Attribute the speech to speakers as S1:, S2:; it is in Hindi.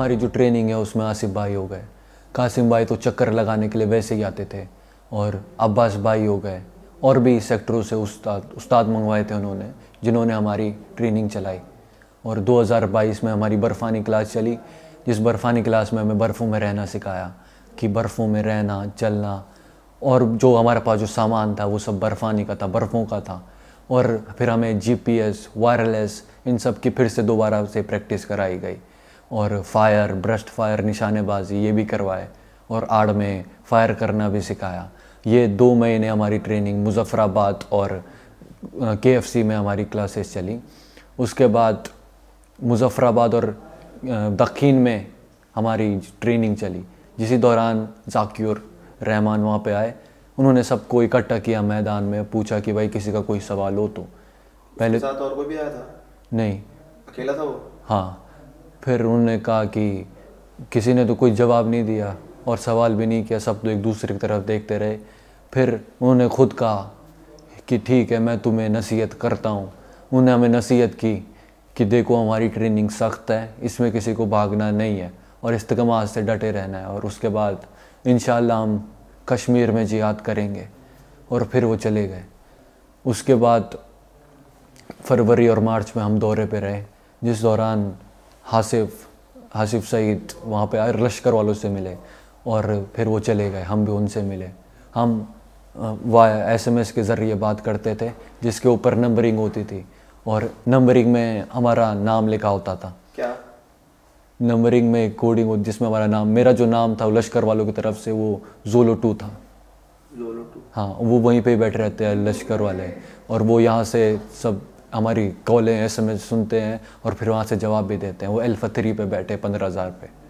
S1: हमारी जो ट्रेनिंग है उसमें आसिफ भाई हो गए कासिम भाई तो चक्कर लगाने के लिए वैसे ही आते थे और अब्बास भाई हो गए और भी सेक्टरों से उस्ताद उस्ताद मंगवाए थे उन्होंने जिन्होंने हमारी ट्रेनिंग चलाई और 2022 में हमारी बर्फ़ानी क्लास चली जिस बर्फ़ानी क्लास में हमें बर्फ़ों में रहना सिखाया कि बर्फ़ों में रहना चलना और जो हमारे पास जो सामान था वो सब बर्फ़ानी का था बर्फ़ों का था और फिर हमें जीपीएस वायरलेस इन सब की फिर से दोबारा से प्रैक्टिस कराई गई और फायर ब्रस्ट फायर निशानेबाजी ये भी करवाए और आड़ में फायर करना भी सिखाया ये दो महीने हमारी ट्रेनिंग मुजफ्फराबाद और के में हमारी क्लासेस चली उसके बाद मुजफ्फराबाद और दक्षिण में हमारी ट्रेनिंग चली जिसी दौरान जाकिर रहमान वहाँ पे आए उन्होंने सबको इकट्ठा किया मैदान में पूछा कि भाई किसी का कोई सवाल हो तो पहले साथ और कोई भी आया था नहीं अकेला था वो हाँ फिर उन्होंने कहा कि किसी ने तो कोई जवाब नहीं दिया और सवाल भी नहीं किया सब तो एक दूसरे की तरफ देखते रहे फिर उन्होंने खुद कहा कि ठीक है मैं तुम्हें नसीहत करता हूँ उन्होंने हमें नसीहत की कि देखो हमारी ट्रेनिंग सख्त है इसमें किसी को भागना नहीं है और इस्तकम से डटे रहना है और उसके बाद इन हम कश्मीर में जियाद करेंगे और फिर वो चले गए उसके बाद फरवरी और मार्च में हम दौरे पर रहे जिस दौरान हासिफ हासिफ सईद वहाँ पे आए लश्कर वालों से मिले और फिर वो चले गए हम भी उनसे मिले हम वाया एसएमएस के ज़रिए बात करते थे जिसके ऊपर नंबरिंग होती थी और नंबरिंग में हमारा नाम लिखा होता था क्या नंबरिंग में कोडिंग होती जिसमें हमारा नाम मेरा जो नाम था लश्कर वालों की तरफ से वो जोलो टू था जोलो टू हाँ वो वहीं पे बैठे रहते हैं लश्कर वाले और वो यहाँ से सब हमारी कॉलें एस सुनते हैं और फिर वहाँ से जवाब भी देते हैं वो एल्फा थ्री पे बैठे पंद्रह हज़ार पे